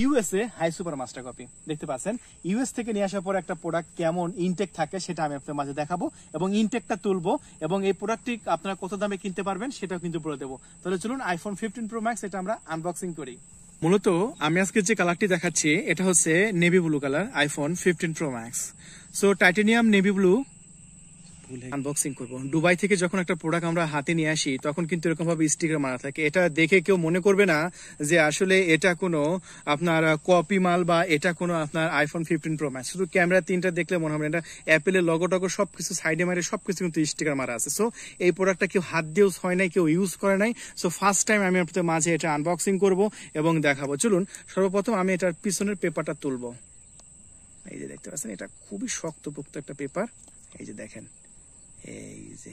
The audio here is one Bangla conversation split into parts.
USA high super master copy দেখতে পাচ্ছেন ইউএস থেকে নিয়ে আসার পর একটা প্রোডাক্ট কেমন ইনটেক থাকে সেটা আমি আপনার মাঝে দেখাবো এবং ইনটেকটা তুলবো এবং এই প্রোডাক্টটি আপনারা কত দামে কিনতে পারবেন সেটাও কিন্তু বলে দেবো তাহলে চলুন আইফোন ফিফটিন প্রো ম্যাক্স এটা আমরা আনবক্সিং করি মূলত আমি আজকে যে কালারটি দেখাচ্ছি এটা হচ্ছে navy blue colour iPhone fifteen Pro Max so titanium navy blue ভুল আনবক্সিং করবো দুবাই থেকে যখন একটা প্রোডাক্ট আমরা হাতে নিয়ে আসি তখন কিন্তু এরকম ভাবে স্টিকার মারা থাকে এটা দেখে কেউ মনে করবে না যে আসলে এটা কোনো আপনার কপি মাল বা এটা কোনো আপনার আইফোন ফিফটিন প্রো ম্যাক্স শুধু ক্যামেরা তিনটা দেখলে মনে হবে এটা অ্যাপেলের লগো টগো কিছু সাইডে মারে সব কিছু কিন্তু স্টিকার মারা আছে সো এই প্রোডাক্টটা কেউ হাত দিয়েও হয় নাই কেউ ইউজ করে নাই সো ফার্স্ট টাইম আমি আপনাদের মাঝে এটা আনবক্সিং করব এবং দেখাবো চলুন সর্বপ্রথম আমি এটার পিছনের পেপারটা তুলবো এই যে দেখতে পাচ্ছেন এটা খুবই শক্তপোক্ত একটা পেপার এই যে দেখেন এই যে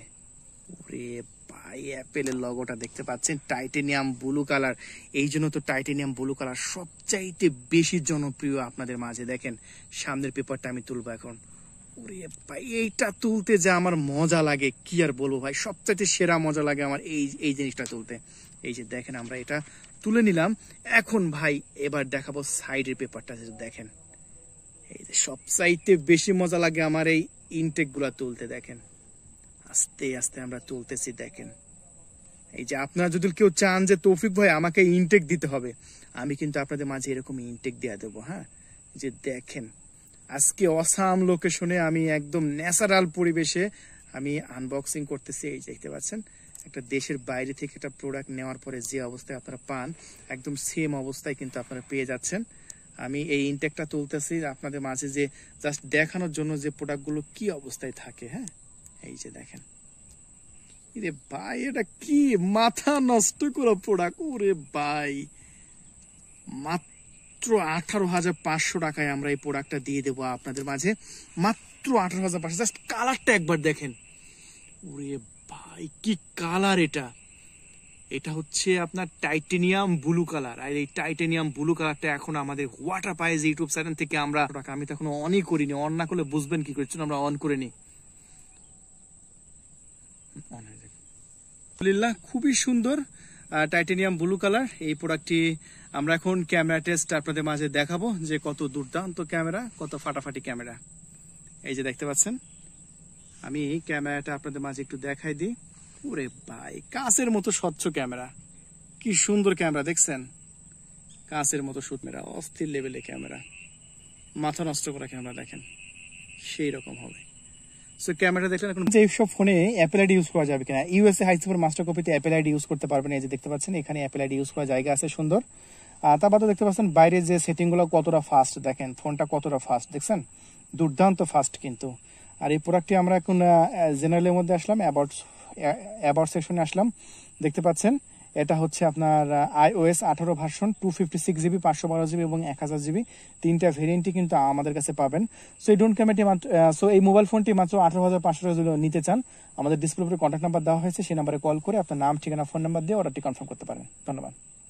ওরে ভাই অ্যাপেলের লগোটা দেখতে পাচ্ছেন টাইটেনিয়াম ব্লু কালার এই জন্য তো টাইটেনিয়াম ব্লু কালার সবচাইতে বেশি জনপ্রিয় আপনাদের মাঝে দেখেন সামনের পেপারটা আমি তুলবো এখন ওরে ভাই এইটা তুলতে যে আমার মজা লাগে কি আর বলবো ভাই সবচাইতে সেরা মজা লাগে আমার এই এই জিনিসটা তুলতে এই যে দেখেন আমরা এটা তুলে নিলাম এখন ভাই এবার দেখাবো সাইডের পেপারটা দেখেন এই যে সবচাইতে বেশি মজা লাগে আমার এই ইনটেকগুলো তুলতে দেখেন আস্তে আস্তে আমরা চলতেছি দেখেন এই যে আপনারা যদি কেউ চান যে তৌফিক ভাই আমাকে ইনটেক দিতে হবে আমি কিন্তু আপনাদের মাঝে এরকম ইনটেক দেওয়া দেবো হ্যাঁ যে দেখেন আজকে অসাম লোকেশনে আমি একদম ন্যাচারাল পরিবেশে আমি আনবক্সিং করতেছি এই দেখতে পাচ্ছেন একটা দেশের বাইরে থেকে একটা প্রোডাক্ট নেওয়ার পরে যে অবস্থায় আপনারা পান একদম সেম অবস্থায় কিন্তু আপনারা পেয়ে যাচ্ছেন আমি এই ইনটেকটা তুলতেছি আপনাদের মাঝে যে জাস্ট দেখানোর জন্য যে প্রোডাক্টগুলো কি অবস্থায় থাকে হ্যাঁ এই যে দেখেন রে ভাই এটা কি মাথা নষ্ট করে পোড়া ওরে ভাই মাত্র আঠারো হাজার পাঁচশো টাকায় আমরা এই প্রোডাক্টটা দিয়ে দেবো আপনাদের মাঝে মাত্র আঠারো হাজার পাঁচশো জাস্ট কালারটা একবার দেখেন ওরে ভাই কি কালার এটা এটা হচ্ছে আপনার টাইটেনিয়াম ব্লু কালার আর এই টাইটেনিয়াম ব্লু কালারটা এখন আমাদের হোয়াটার পাইজ ইউটিউব চ্যানেল থেকে আমরা আমি তো এখন অনই করিনি অন না করলে বুঝবেন কি করছেন আমরা অন করে নিই সমান হয়ে আলহামদুলিল্লাহ খুবই সুন্দর টাইটেনিয়াম ব্লু কালার এই প্রোডাক্টটি আমরা এখন ক্যামেরা টেস্ট আপনাদের মাঝে দেখাবো যে কত দুর্দান্ত ক্যামেরা কত ফাটাফাটি ক্যামেরা এই যে দেখতে পাচ্ছেন আমি ক্যামেরাটা আপনাদের মাঝে একটু দেখাই দিই ওরে ভাই কাঁচের মতো স্বচ্ছ ক্যামেরা কি সুন্দর ক্যামেরা দেখছেন কাঁচের মতো মেরা অস্থির লেভেলে ক্যামেরা মাথা নষ্ট করা ক্যামেরা দেখেন সেই রকম হবে সো ক্যামেরা দেখলেন এখন যে ফোনে অ্যাপেল আইডি ইউজ করা যাবে কিনা ইউএসএ হাই সুপার মাস্টার কপিতে অ্যাপেল আইডি ইউজ করতে পারবেন এই যে দেখতে পাচ্ছেন এখানে অ্যাপেল আইডি ইউজ করা জায়গা আছে সুন্দর তার বাদে দেখতে পাচ্ছেন বাইরে যে সেটিং গুলো কতটা ফাস্ট দেখেন ফোনটা কতটা ফাস্ট দেখছেন দুর্দান্ত ফাস্ট কিন্তু আর এই প্রোডাক্টটি আমরা এখন জেনারেলের মধ্যে আসলাম অ্যাবাউট অ্যাবাউট সেকশনে আসলাম দেখতে পাচ্ছেন এটা হচ্ছে আপনার আইওএস আঠারো version two fifty six GB পাঁচশো বারো জিবি এবং এক হাজার জিবি তিনটা ভেরিয়েন্টই কিন্তু আমাদের কাছে পাবেন সো এই ডোন্ট ক্যামেরাটি মাত্র সো এই মোবাইল ফোনটি মাত্র আঠারো হাজার পাঁচশো টাকা নিতে চান আমাদের ডিসপ্লে উপরে কন্ট্যাক্ট নাম্বার দেওয়া হয়েছে সেই নাম্বারে কল করে আপনার নাম ঠিকানা ফোন নাম্বার দিয়ে অর্ডারটি কনফার্ম করতে পারেন ধন্যবাদ